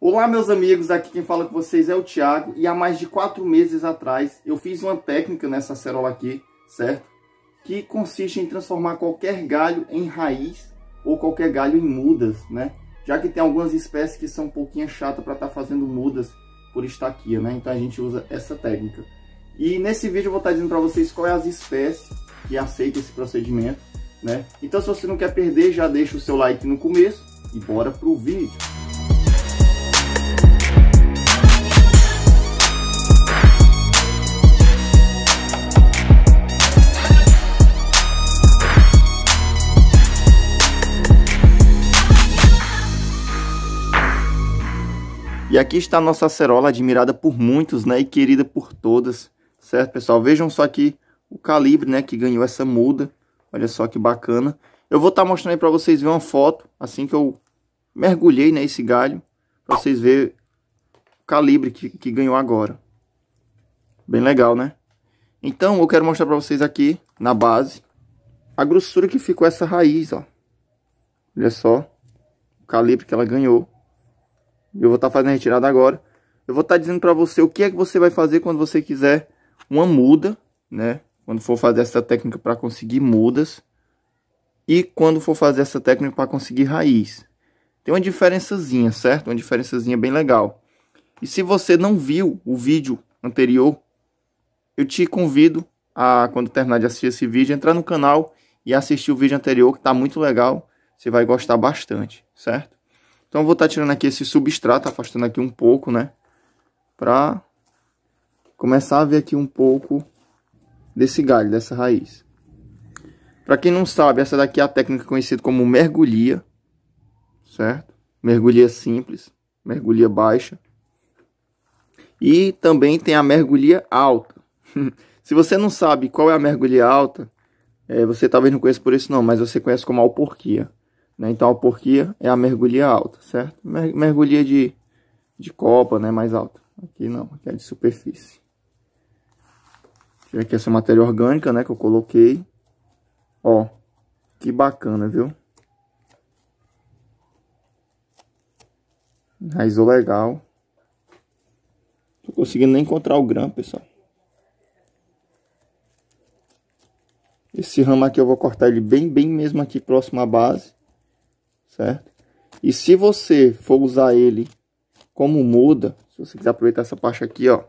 Olá meus amigos, aqui quem fala com vocês é o Thiago e há mais de quatro meses atrás eu fiz uma técnica nessa acerola aqui, certo? Que consiste em transformar qualquer galho em raiz ou qualquer galho em mudas, né? Já que tem algumas espécies que são um pouquinho chata para estar tá fazendo mudas por estaquia, né? Então a gente usa essa técnica. E nesse vídeo eu vou estar tá dizendo para vocês quais é as espécies que aceitam esse procedimento, né? Então se você não quer perder, já deixa o seu like no começo e bora pro vídeo. E aqui está a nossa acerola, admirada por muitos, né? E querida por todas, certo, pessoal? Vejam só aqui o calibre, né? Que ganhou essa muda. Olha só que bacana. Eu vou estar tá mostrando aí para vocês ver uma foto, assim que eu mergulhei nesse né, galho, para vocês verem o calibre que, que ganhou agora. Bem legal, né? Então, eu quero mostrar para vocês aqui, na base, a grossura que ficou essa raiz, ó. Olha só o calibre que ela ganhou eu vou estar tá fazendo a retirada agora. Eu vou estar tá dizendo para você o que é que você vai fazer quando você quiser uma muda, né? Quando for fazer essa técnica para conseguir mudas e quando for fazer essa técnica para conseguir raiz. Tem uma diferençazinha, certo? Uma diferençazinha bem legal. E se você não viu o vídeo anterior, eu te convido a, quando terminar de assistir esse vídeo, entrar no canal e assistir o vídeo anterior, que está muito legal. Você vai gostar bastante, certo? Então vou estar tá tirando aqui esse substrato, afastando aqui um pouco, né? Pra começar a ver aqui um pouco desse galho, dessa raiz. Para quem não sabe, essa daqui é a técnica conhecida como mergulhia, certo? Mergulhia simples, mergulhia baixa. E também tem a mergulhia alta. Se você não sabe qual é a mergulhia alta, é, você talvez não conheça por esse nome, mas você conhece como alporquia. Né? Então a alporquia é a mergulhia alta, certo? Mergulhia de, de copa, né? Mais alta. Aqui não, aqui é de superfície. Tira aqui essa matéria orgânica, né? Que eu coloquei. Ó, que bacana, viu? Raizou legal. Tô conseguindo nem encontrar o grão, pessoal. Esse ramo aqui eu vou cortar ele bem, bem mesmo aqui próximo à base certo? E se você for usar ele como muda, se você quiser aproveitar essa parte aqui, ó,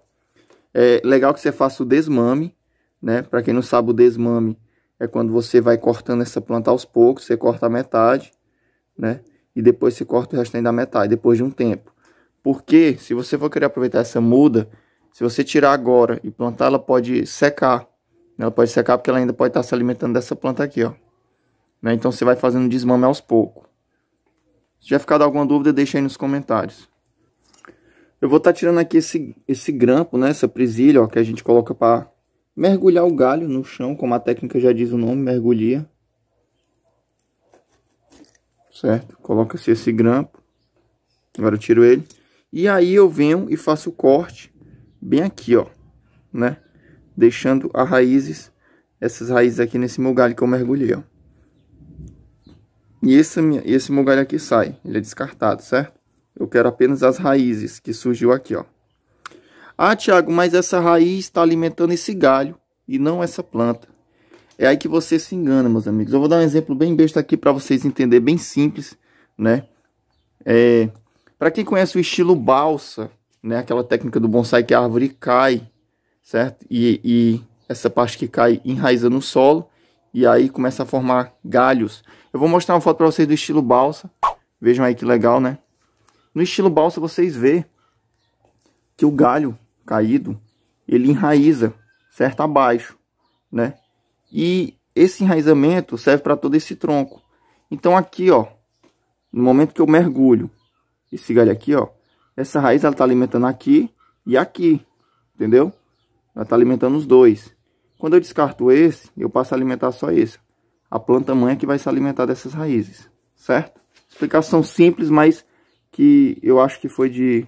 é legal que você faça o desmame, né? Para quem não sabe, o desmame é quando você vai cortando essa planta aos poucos, você corta a metade, né? E depois você corta o restante da metade, depois de um tempo. Porque se você for querer aproveitar essa muda, se você tirar agora e plantar, ela pode secar. Né? Ela pode secar porque ela ainda pode estar se alimentando dessa planta aqui, ó. Né? Então você vai fazendo desmame aos poucos. Se tiver ficado alguma dúvida, deixa aí nos comentários. Eu vou estar tá tirando aqui esse, esse grampo, né? Essa presilha, ó, que a gente coloca para mergulhar o galho no chão, como a técnica já diz o nome, mergulha. Certo? Coloca-se assim esse grampo. Agora eu tiro ele. E aí eu venho e faço o corte bem aqui, ó, né? Deixando as raízes, essas raízes aqui nesse meu galho que eu mergulhei, ó. E esse, esse mugalho aqui sai, ele é descartado, certo? Eu quero apenas as raízes que surgiu aqui, ó. Ah, Tiago, mas essa raiz está alimentando esse galho e não essa planta. É aí que você se engana, meus amigos. Eu vou dar um exemplo bem besta aqui para vocês entenderem, bem simples, né? É, para quem conhece o estilo balsa, né? Aquela técnica do bonsai que a árvore cai, certo? E, e essa parte que cai enraiza no solo e aí começa a formar galhos. Eu vou mostrar uma foto para vocês do estilo balsa. Vejam aí que legal, né? No estilo balsa vocês vê que o galho caído, ele enraiza, certo? Abaixo, né? E esse enraizamento serve para todo esse tronco. Então aqui, ó, no momento que eu mergulho esse galho aqui, ó, essa raiz ela tá alimentando aqui e aqui, entendeu? Ela tá alimentando os dois. Quando eu descarto esse, eu passo a alimentar só esse a planta mãe é que vai se alimentar dessas raízes, certo? Explicação simples, mas que eu acho que foi de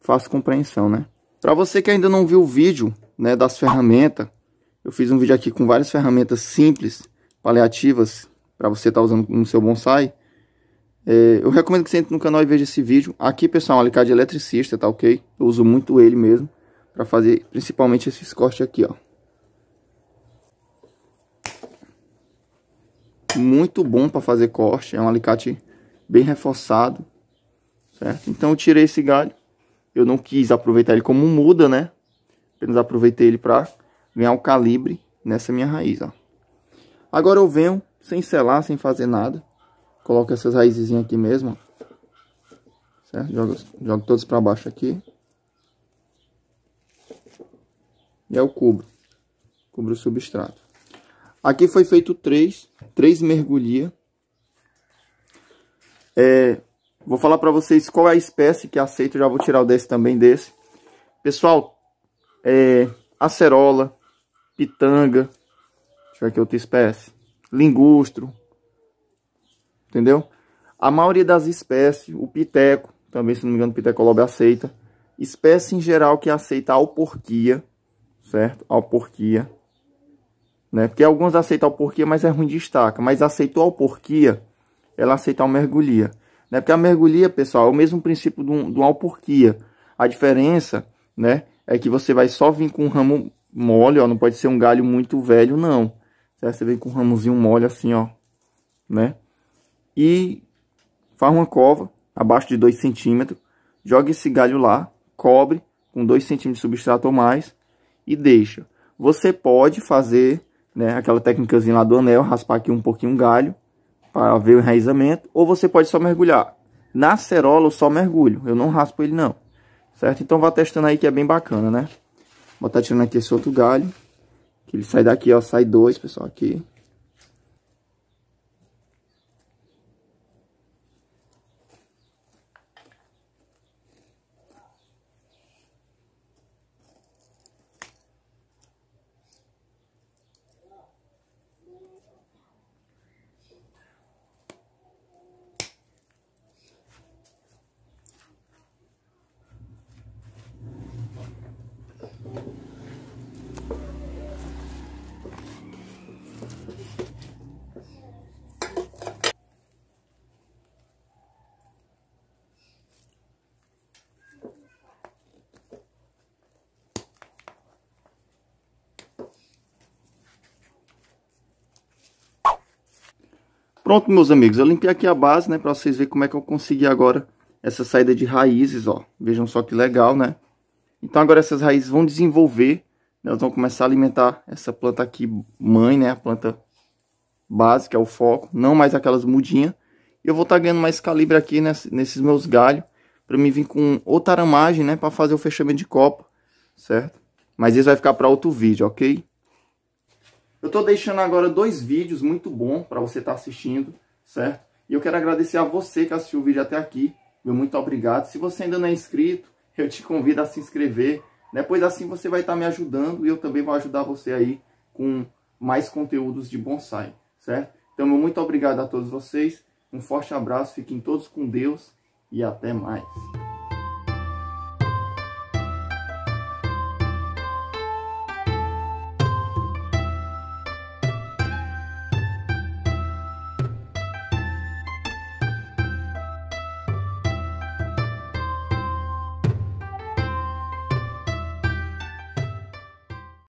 fácil compreensão, né? Para você que ainda não viu o vídeo né, das ferramentas, eu fiz um vídeo aqui com várias ferramentas simples, paliativas, para você estar tá usando no seu bonsai. É, eu recomendo que você entre no canal e veja esse vídeo. Aqui, pessoal, é um alicate eletricista, tá ok? Eu uso muito ele mesmo para fazer principalmente esses cortes aqui, ó. muito bom para fazer corte, é um alicate bem reforçado, certo? Então eu tirei esse galho, eu não quis aproveitar ele como muda, né? Apenas aproveitei ele para ganhar o calibre nessa minha raiz, ó. Agora eu venho sem selar, sem fazer nada, coloco essas raizinhas aqui mesmo, ó. certo? Jogo, jogo todos para baixo aqui. E aí é eu cubro, cubro o substrato. Aqui foi feito três, três mergulhia. É, vou falar para vocês qual é a espécie que é aceito, já vou tirar o desse também desse. Pessoal, é, acerola, pitanga, deixa eu ver aqui outra espécie, lingustro, entendeu? A maioria das espécies, o piteco, também se não me engano o pitecolobe aceita. Espécie em geral que aceita a alporquia, certo? A Alporquia. Né? Porque alguns aceitam o porquia, mas é ruim de estaca. Mas aceitou a alporquia, ela aceita a mergulhia. Né? Porque a mergulhia, pessoal, é o mesmo princípio do um, alporquia. A diferença né, é que você vai só vir com um ramo mole, ó, não pode ser um galho muito velho, não. Você vem com um ramozinho mole assim, ó, né? E faz uma cova abaixo de 2 centímetros, joga esse galho lá, cobre com 2 centímetros de substrato ou mais e deixa. Você pode fazer né, aquela técnica lá do anel, raspar aqui um pouquinho um galho para ver o enraizamento, ou você pode só mergulhar. Na cerola eu só mergulho, eu não raspo ele não, certo? Então vá testando aí que é bem bacana, né? Vou estar tirando aqui esse outro galho, que ele sai daqui, ó, sai dois, pessoal, aqui. Pronto, meus amigos, eu limpei aqui a base, né, para vocês verem como é que eu consegui agora essa saída de raízes, ó. Vejam só que legal, né? Então agora essas raízes vão desenvolver, né, elas vão começar a alimentar essa planta aqui mãe, né, a planta base, que é o foco, não mais aquelas mudinhas. E eu vou estar tá ganhando mais calibre aqui nesses meus galhos, para mim vir com outra aramagem, né, para fazer o fechamento de copa, certo? Mas isso vai ficar para outro vídeo, ok? Eu estou deixando agora dois vídeos muito bom para você estar tá assistindo, certo? E eu quero agradecer a você que assistiu o vídeo até aqui. Meu muito obrigado. Se você ainda não é inscrito, eu te convido a se inscrever, né? Pois assim você vai estar tá me ajudando e eu também vou ajudar você aí com mais conteúdos de bonsai, certo? Então, meu muito obrigado a todos vocês. Um forte abraço, fiquem todos com Deus e até mais.